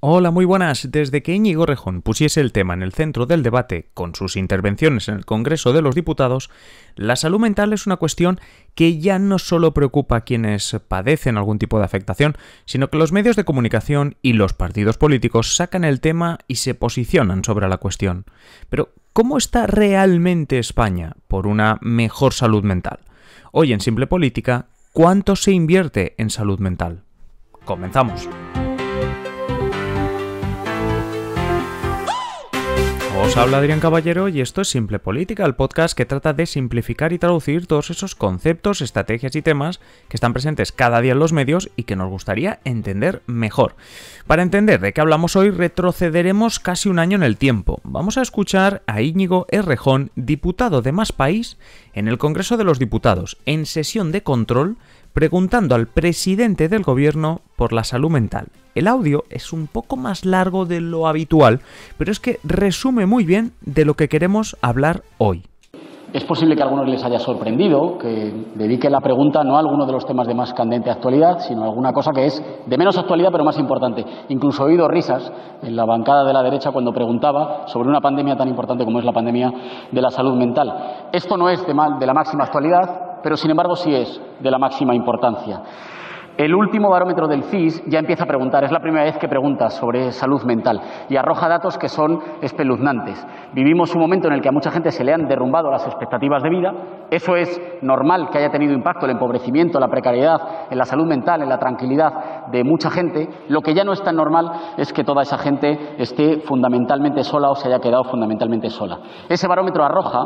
Hola, muy buenas. Desde que Íñigo Rejón pusiese el tema en el centro del debate con sus intervenciones en el Congreso de los Diputados, la salud mental es una cuestión que ya no solo preocupa a quienes padecen algún tipo de afectación, sino que los medios de comunicación y los partidos políticos sacan el tema y se posicionan sobre la cuestión. Pero, ¿cómo está realmente España por una mejor salud mental? Hoy en Simple Política, ¿cuánto se invierte en salud mental? Comenzamos. Os habla Adrián Caballero y esto es Simple Política, el podcast que trata de simplificar y traducir todos esos conceptos, estrategias y temas que están presentes cada día en los medios y que nos gustaría entender mejor. Para entender de qué hablamos hoy, retrocederemos casi un año en el tiempo. Vamos a escuchar a Íñigo Errejón, diputado de Más País, en el Congreso de los Diputados, en sesión de control preguntando al presidente del gobierno por la salud mental. El audio es un poco más largo de lo habitual, pero es que resume muy bien de lo que queremos hablar hoy. Es posible que a algunos les haya sorprendido que dedique la pregunta no a alguno de los temas de más candente actualidad, sino a alguna cosa que es de menos actualidad pero más importante. Incluso he oído risas en la bancada de la derecha cuando preguntaba sobre una pandemia tan importante como es la pandemia de la salud mental. Esto no es de, la máxima actualidad, pero sin embargo sí es de la máxima importancia. El último barómetro del CIS ya empieza a preguntar, es la primera vez que pregunta sobre salud mental y arroja datos que son espeluznantes. Vivimos un momento en el que a mucha gente se le han derrumbado las expectativas de vida, eso es normal que haya tenido impacto el empobrecimiento, la precariedad, en la salud mental, en la tranquilidad de mucha gente. Lo que ya no es tan normal es que toda esa gente esté fundamentalmente sola o se haya quedado fundamentalmente sola. Ese barómetro arroja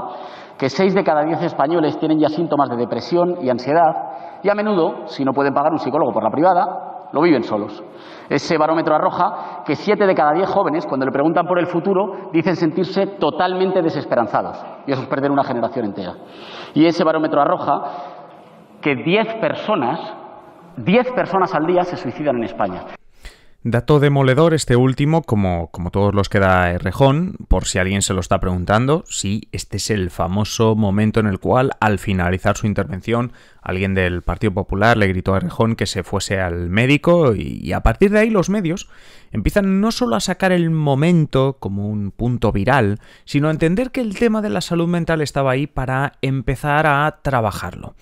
que seis de cada diez españoles tienen ya síntomas de depresión y ansiedad y a menudo, si no pueden pagar un psicólogo por la privada, lo viven solos. Ese barómetro arroja que siete de cada diez jóvenes, cuando le preguntan por el futuro, dicen sentirse totalmente desesperanzados. Y eso es perder una generación entera. Y ese barómetro arroja que 10 personas, diez personas al día se suicidan en España. Dato demoledor este último, como, como todos los que da Rejón, por si alguien se lo está preguntando, sí, este es el famoso momento en el cual, al finalizar su intervención, alguien del Partido Popular le gritó a Rejón que se fuese al médico y, y a partir de ahí los medios empiezan no solo a sacar el momento como un punto viral, sino a entender que el tema de la salud mental estaba ahí para empezar a trabajarlo.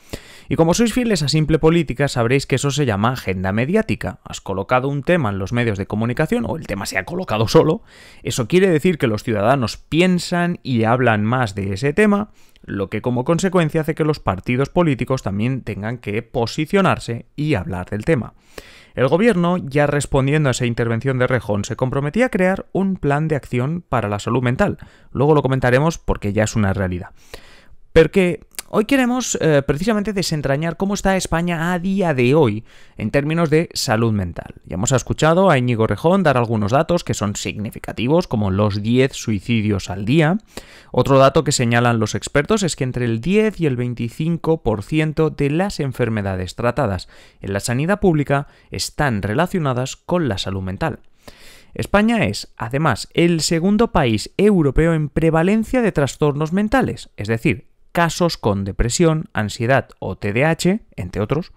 Y como sois fieles a simple política, sabréis que eso se llama agenda mediática. Has colocado un tema en los medios de comunicación, o el tema se ha colocado solo, eso quiere decir que los ciudadanos piensan y hablan más de ese tema, lo que como consecuencia hace que los partidos políticos también tengan que posicionarse y hablar del tema. El gobierno, ya respondiendo a esa intervención de Rejón, se comprometía a crear un plan de acción para la salud mental. Luego lo comentaremos porque ya es una realidad. Porque Hoy queremos eh, precisamente desentrañar cómo está España a día de hoy en términos de salud mental. Ya hemos escuchado a Íñigo Rejón dar algunos datos que son significativos, como los 10 suicidios al día. Otro dato que señalan los expertos es que entre el 10 y el 25% de las enfermedades tratadas en la sanidad pública están relacionadas con la salud mental. España es, además, el segundo país europeo en prevalencia de trastornos mentales, es decir, casos con depresión, ansiedad o TDAH, entre otros,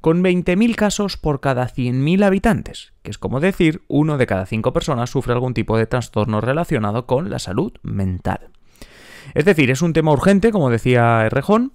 con 20.000 casos por cada 100.000 habitantes, que es como decir, uno de cada cinco personas sufre algún tipo de trastorno relacionado con la salud mental. Es decir, es un tema urgente, como decía Rejón.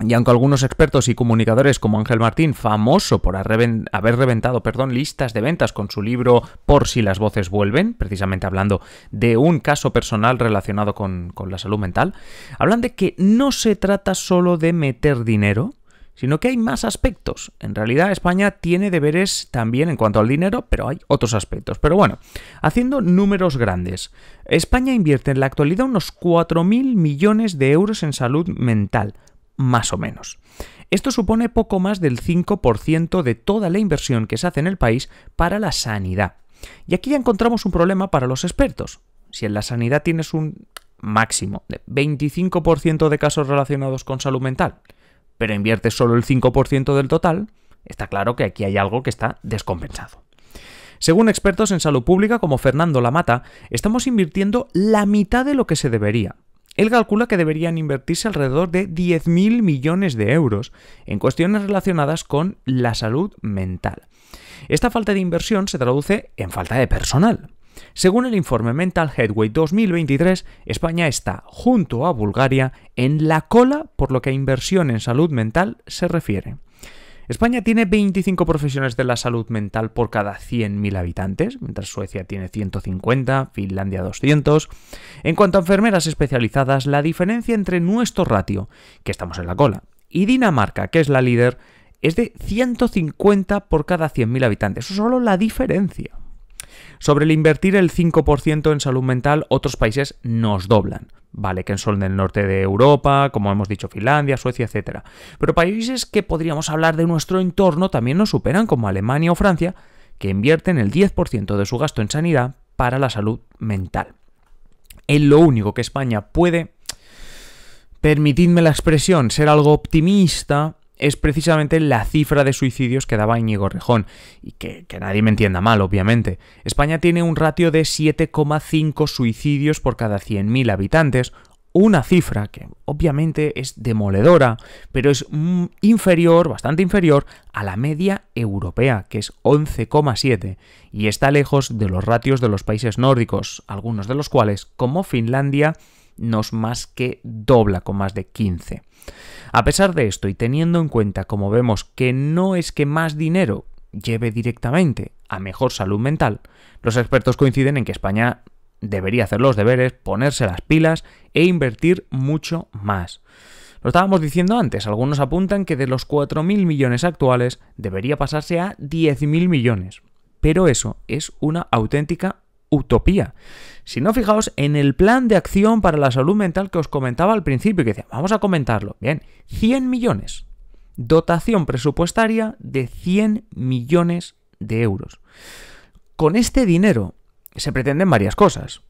Y aunque algunos expertos y comunicadores como Ángel Martín, famoso por haber reventado perdón, listas de ventas con su libro Por si las voces vuelven, precisamente hablando de un caso personal relacionado con, con la salud mental, hablan de que no se trata solo de meter dinero, sino que hay más aspectos. En realidad España tiene deberes también en cuanto al dinero, pero hay otros aspectos. Pero bueno, haciendo números grandes, España invierte en la actualidad unos 4.000 millones de euros en salud mental, más o menos. Esto supone poco más del 5% de toda la inversión que se hace en el país para la sanidad. Y aquí ya encontramos un problema para los expertos. Si en la sanidad tienes un máximo de 25% de casos relacionados con salud mental, pero inviertes solo el 5% del total, está claro que aquí hay algo que está descompensado. Según expertos en salud pública como Fernando Lamata, estamos invirtiendo la mitad de lo que se debería, él calcula que deberían invertirse alrededor de 10.000 millones de euros en cuestiones relacionadas con la salud mental. Esta falta de inversión se traduce en falta de personal. Según el informe Mental Headway 2023, España está, junto a Bulgaria, en la cola por lo que a inversión en salud mental se refiere. España tiene 25 profesiones de la salud mental por cada 100.000 habitantes, mientras Suecia tiene 150, Finlandia 200. En cuanto a enfermeras especializadas, la diferencia entre nuestro ratio, que estamos en la cola, y Dinamarca, que es la líder, es de 150 por cada 100.000 habitantes. Eso es solo la diferencia. Sobre el invertir el 5% en salud mental, otros países nos doblan. Vale, que son del norte de Europa, como hemos dicho, Finlandia, Suecia, etc. Pero países que podríamos hablar de nuestro entorno también nos superan, como Alemania o Francia, que invierten el 10% de su gasto en sanidad para la salud mental. Es lo único que España puede, permitidme la expresión, ser algo optimista es precisamente la cifra de suicidios que daba Íñigo Rejón, y que, nadie me entienda mal, obviamente. España tiene un ratio de 7,5 suicidios por cada 100.000 habitantes, una cifra que obviamente es demoledora, pero es mm, inferior, bastante inferior, a la media europea, que es 11,7, y está lejos de los ratios de los países nórdicos, algunos de los cuales, como Finlandia, nos más que dobla con más de 15. A pesar de esto y teniendo en cuenta, como vemos, que no es que más dinero lleve directamente a mejor salud mental, los expertos coinciden en que España debería hacer los deberes, ponerse las pilas e invertir mucho más. Lo estábamos diciendo antes, algunos apuntan que de los 4.000 millones actuales debería pasarse a 10.000 millones. Pero eso es una auténtica utopía. Si no, fijaos en el plan de acción para la salud mental que os comentaba al principio, que decía, vamos a comentarlo, bien, 100 millones, dotación presupuestaria de 100 millones de euros. Con este dinero se pretenden varias cosas.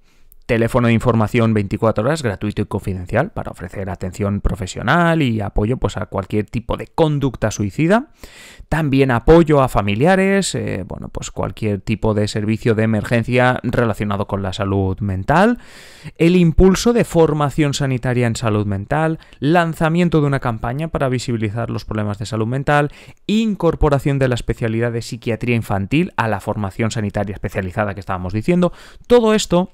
Teléfono de información 24 horas, gratuito y confidencial, para ofrecer atención profesional y apoyo pues, a cualquier tipo de conducta suicida. También apoyo a familiares, eh, bueno, pues cualquier tipo de servicio de emergencia relacionado con la salud mental. El impulso de formación sanitaria en salud mental, lanzamiento de una campaña para visibilizar los problemas de salud mental, incorporación de la especialidad de psiquiatría infantil a la formación sanitaria especializada que estábamos diciendo. Todo esto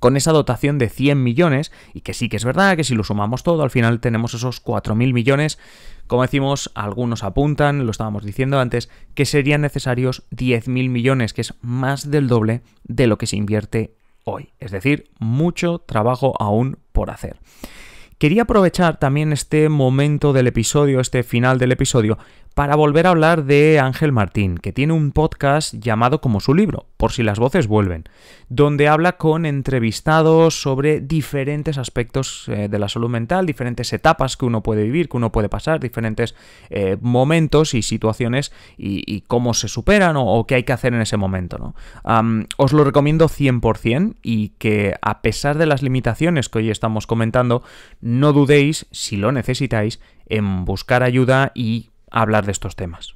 con esa dotación de 100 millones, y que sí que es verdad que si lo sumamos todo, al final tenemos esos 4.000 millones, como decimos, algunos apuntan, lo estábamos diciendo antes, que serían necesarios 10.000 millones, que es más del doble de lo que se invierte hoy. Es decir, mucho trabajo aún por hacer. Quería aprovechar también este momento del episodio, este final del episodio, para volver a hablar de Ángel Martín, que tiene un podcast llamado como su libro, por si las voces vuelven, donde habla con entrevistados sobre diferentes aspectos eh, de la salud mental, diferentes etapas que uno puede vivir, que uno puede pasar, diferentes eh, momentos y situaciones y, cómo se superan o, qué hay que hacer en ese momento. os lo recomiendo 100% y que a pesar de las limitaciones que hoy estamos comentando, no dudéis, si lo necesitáis, en buscar ayuda y hablar de estos temas.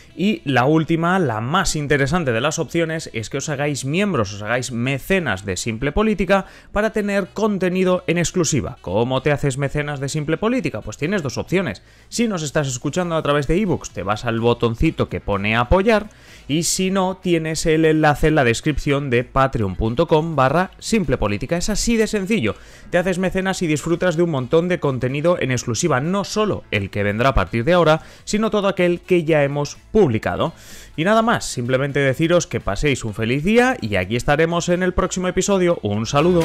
Y la última, la más interesante de las opciones, es que os hagáis miembros, os hagáis mecenas de Simple Política para tener contenido en exclusiva. ¿Cómo te haces mecenas de Simple Política? Pues tienes dos opciones. Si nos estás escuchando a través de ebooks, te vas al botoncito que pone apoyar y si no, tienes el enlace en la descripción de patreon.com barra simple política. Es así de sencillo. Te haces mecenas y disfrutas de un montón de contenido en exclusiva, no solo el que vendrá a partir de ahora, sino todo aquel que ya hemos publicado publicado. Y nada más, simplemente deciros que paséis un feliz día y aquí estaremos en el próximo episodio. Un saludo.